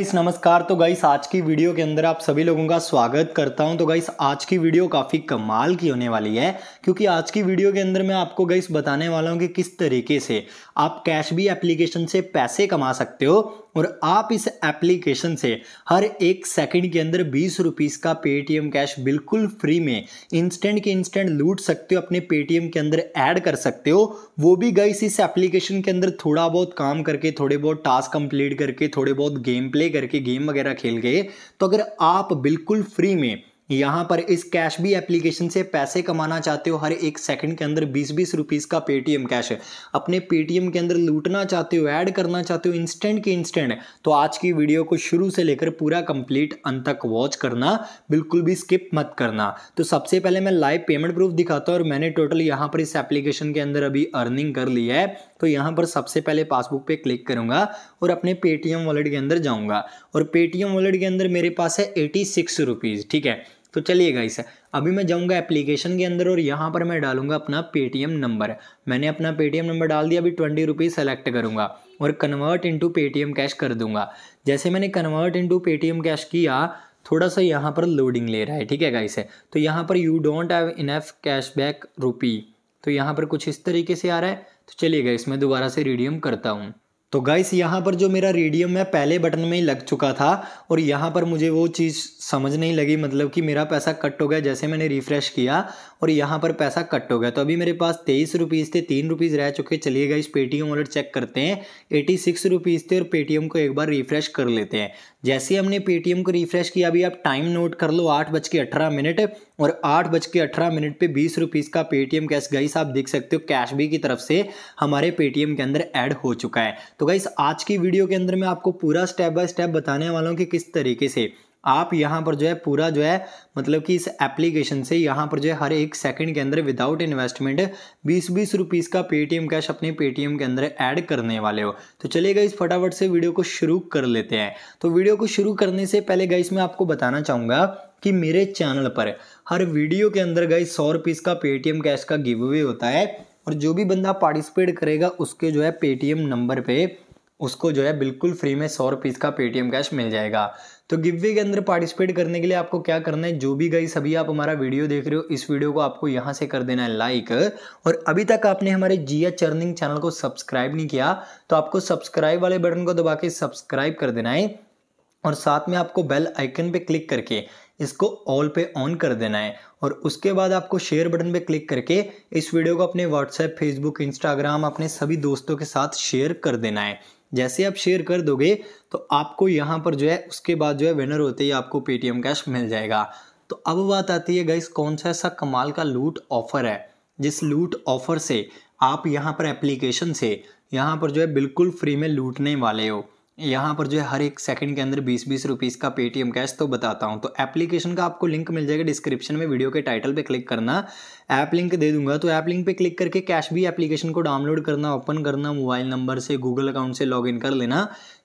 guys नमस्कार तो guys आज की वीडियो के अंदर आप सभी लोगों का स्वागत करता हूं तो गाइस आज की वीडियो काफ़ी कमाल की होने वाली है क्योंकि आज की वीडियो के अंदर मैं आपको गाइस बताने वाला हूं कि किस तरीके से आप कैश भी एप्लीकेशन से पैसे कमा सकते हो और आप इस एप्लीकेशन से हर एक सेकंड के अंदर बीस रुपीस का पेटीएम कैश बिल्कुल फ्री में इंस्टेंट के इंस्टेंट लूट सकते हो अपने पेटीएम के अंदर ऐड कर सकते हो वो भी गाइस इस एप्लीकेशन के अंदर थोड़ा बहुत काम करके थोड़े बहुत टास्क कंप्लीट करके थोड़े बहुत गेम प्ले करके गेम वगैरह खेल गए तो अगर आप बिल्कुल फ्री में यहाँ पर इस कैश भी एप्लीकेशन से पैसे कमाना चाहते हो हर एक सेकंड के अंदर 20-20 रुपीस का पेटीएम कैश अपने पेटीएम के अंदर लूटना चाहते हो ऐड करना चाहते हो इंस्टेंट के इंस्टेंट तो आज की वीडियो को शुरू से लेकर पूरा कंप्लीट अंत तक वॉच करना बिल्कुल भी स्किप मत करना तो सबसे पहले मैं लाइव पेमेंट प्रूफ दिखाता हूँ और मैंने टोटल यहाँ पर इस एप्लीकेशन के अंदर अभी अर्निंग कर ली है तो यहाँ पर सबसे पहले पासबुक पे क्लिक करूँगा और अपने पेटीएम वॉलेट के अंदर जाऊँगा और पेटीएम वॉलेट के अंदर मेरे पास है एटी सिक्स रुपीज़ ठीक है तो चलिए गाइस अभी मैं जाऊँगा एप्लीकेशन के अंदर और यहाँ पर मैं डालूंगा अपना पेटीएम नंबर मैंने अपना पेटीएम नंबर डाल दिया अभी ट्वेंटी रुपीज़ सेलेक्ट करूँगा और कन्वर्ट इनटू पेटीएम कैश कर दूंगा जैसे मैंने कन्वर्ट इनटू पेटीएम कैश किया थोड़ा सा यहाँ पर लोडिंग ले रहा है ठीक है गाइस तो यहाँ पर you don't have enough cash back rupee तो यहाँ पर कुछ इस तरीके से आ रहा है तो चलिए गाइस मैं दोबारा से रीडियम करता हूँ तो गाइस यहाँ पर जो मेरा रेडियम है पहले बटन में ही लग चुका था और यहाँ पर मुझे वो चीज़ समझ नहीं लगी मतलब कि मेरा पैसा कट हो गया जैसे मैंने रिफ़्रेश किया और यहाँ पर पैसा कट हो गया तो अभी मेरे पास तेईस रुपीज़ थे तीन रुपीज़ रह चुके चलिए गाइस पेटीएम वॉलेट चेक करते हैं एटी सिक्स रुपीज़ थे और पेटीएम को एक बार रिफ़्रेश कर लेते हैं जैसे हमने पेटीएम को रिफ़्रेश किया अभी आप टाइम नोट कर लो आठ बज के अठारह मिनट और आठ बज के अठारह मिनट पे बीस रुपीज़ का पेटीएम कैश गाइस आप देख सकते हो कैश भी की तरफ से हमारे पेटीएम के अंदर ऐड हो चुका है तो गाइस आज की वीडियो के अंदर मैं आपको पूरा स्टेप बाय स्टेप बताने वाला हूँ कि किस तरीके से आप यहाँ पर जो है पूरा जो है मतलब कि इस एप्लीकेशन से यहाँ पर जो है हर एक सेकंड के अंदर विदाउट इन्वेस्टमेंट बीस बीस रुपीज़ का पेटीएम कैश अपने पेटीएम के अंदर ऐड करने वाले हो तो चलेगा इस फटाफट से वीडियो को शुरू कर लेते हैं तो वीडियो को शुरू करने से पहले गई मैं आपको बताना चाहूँगा कि मेरे चैनल पर हर वीडियो के अंदर गई सौ रुपीज़ का पेटीएम कैश का गिव अवे होता है और जो भी बंदा पार्टिसिपेट करेगा उसके जो है पेटीएम नंबर पर उसको जो है बिल्कुल फ्री में सौ रुपीज़ का पेटीएम कैश मिल जाएगा तो गिवे के अंदर पार्टिसिपेट करने के लिए आपको क्या करना है जो भी गई सभी आप हमारा वीडियो देख रहे हो इस वीडियो को आपको यहाँ से कर देना है लाइक और अभी तक आपने हमारे जिया चर्निंग चैनल को सब्सक्राइब नहीं किया तो आपको सब्सक्राइब वाले बटन को दबा के सब्सक्राइब कर देना है और साथ में आपको बेल आइकन पे क्लिक करके इसको ऑल पे ऑन कर देना है और उसके बाद आपको शेयर बटन पे क्लिक करके इस वीडियो को अपने व्हाट्सएप फेसबुक इंस्टाग्राम अपने सभी दोस्तों के साथ शेयर कर देना है जैसे आप शेयर कर दोगे तो आपको यहाँ पर जो है उसके बाद जो है विनर होते ही आपको पेटीएम कैश मिल जाएगा तो अब बात आती है गाइस कौन सा ऐसा कमाल का लूट ऑफर है जिस लूट ऑफर से आप यहाँ पर एप्लीकेशन से यहाँ पर जो है बिल्कुल फ्री में लूटने वाले हो यहाँ पर जो है हर एक सेकंड के अंदर बीस बीस रुपीस का पेटीएम कैश तो बताता हूँ तो एप्लीकेशन का आपको लिंक मिल जाएगा डिस्क्रिप्शन में वीडियो के टाइटल पे क्लिक करना ऐप लिंक दे दूंगा तो ऐप लिंक पे क्लिक करके कैश भी एप्लीकेशन को डाउनलोड करना ओपन करना मोबाइल नंबर से गूगल अकाउंट से लॉग कर लेना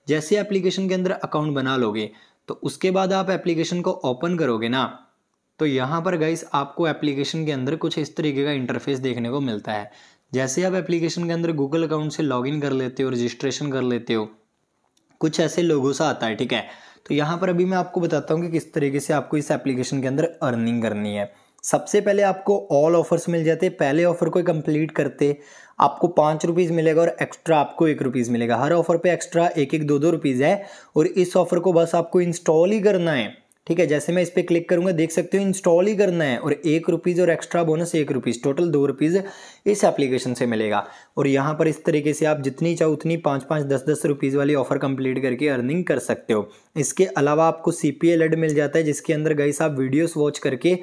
जैसे एप्लीकेशन के अंदर अकाउंट बना लोगे तो उसके बाद आप एप्लीकेशन को ओपन करोगे ना तो यहाँ पर गाइस आपको एप्लीकेशन के अंदर कुछ इस तरीके का इंटरफेस देखने को मिलता है जैसे आप एप्लीकेशन के अंदर गूगल अकाउंट से लॉगिन कर लेते हो रजिस्ट्रेशन कर लेते हो कुछ ऐसे लोगों से आता है ठीक है तो यहाँ पर अभी मैं आपको बताता हूँ कि किस तरीके से आपको इस एप्लीकेशन के अंदर अर्निंग करनी है सबसे पहले आपको ऑल ऑफर्स मिल जाते हैं पहले ऑफर को कंप्लीट करते आपको पाँच रुपीज़ मिलेगा और एक्स्ट्रा आपको एक रुपीज़ मिलेगा हर ऑफर पे एक्स्ट्रा एक एक दो दो रुपीज़ है और इस ऑफर को बस आपको इंस्टॉल ही करना है ठीक है जैसे मैं इस पर क्लिक करूँगा देख सकते हो इंस्टॉल ही करना है और एक रुपीज़ और एक्स्ट्रा बोनस एक रुपीज़ टोटल दो रुपीज़ इस एप्लीकेशन से मिलेगा और यहाँ पर इस तरीके से आप जितनी चाहो उतनी पाँच पाँच दस दस रुपीज़ वाली ऑफ़र कंप्लीट करके अर्निंग कर सकते हो इसके अलावा आपको सी पी एल एड मिल जाता है जिसके अंदर गई आप वीडियोज़ वॉच करके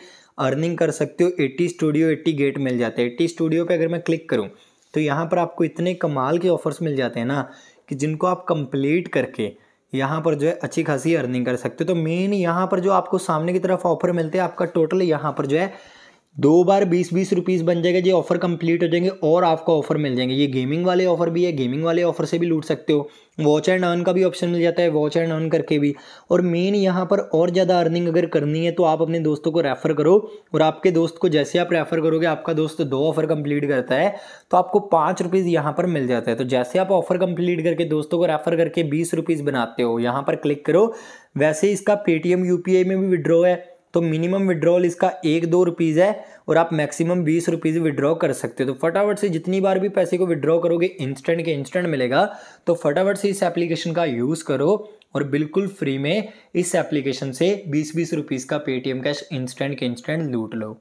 अर्निंग कर सकते हो एट्टी स्टूडियो एट्टी गेट मिल जाते हैं एट्टी स्टूडियो पर अगर मैं क्लिक करूँ तो यहाँ पर आपको इतने कमाल के ऑफ़र्स मिल जाते हैं ना कि जिनको आप कंप्लीट करके यहाँ पर जो है अच्छी खासी अर्निंग कर सकते हो तो मेन यहाँ पर जो आपको सामने की तरफ ऑफर मिलते हैं आपका टोटल यहाँ पर जो है दो बार बीस बीस रुपीज़ बन जाएगा ये ऑफ़र कंप्लीट हो जाएंगे और आपको ऑफ़र मिल जाएंगे ये गेमिंग वाले ऑफ़र भी है गेमिंग वाले ऑफ़र से भी लूट सकते हो वॉच एंड अर्न का भी ऑप्शन मिल जाता है वॉच एंड अर्न करके भी और मेन यहाँ पर और ज़्यादा अर्निंग अगर करनी है तो आप अपने दोस्तों को रेफ़र करो और आपके दोस्त को जैसे आप रेफ़र करोगे आपका दोस्त दो ऑफ़र कंप्लीट करता है तो आपको पाँच रुपीज़ यहाँ पर मिल जाता है तो जैसे आप ऑफ़र कंप्लीट करके दोस्तों को रेफ़र करके बीस रुपीज़ बनाते हो यहाँ पर क्लिक करो वैसे इसका पेटीएम यू में भी विड्रॉ है तो मिनिमम विड्रॉल इसका एक दो रुपीज़ है और आप मैक्सिमम बीस रुपीज़ विड्रॉ कर सकते हो तो फटाफट से जितनी बार भी पैसे को विड्रॉ करोगे इंस्टेंट के इंस्टेंट मिलेगा तो फटाफट से इस एप्लीकेशन का यूज़ करो और बिल्कुल फ्री में इस एप्लीकेशन से बीस बीस रुपीज़ का पेटीएम कैश इंस्टेंट के इंस्टेंट लूट लो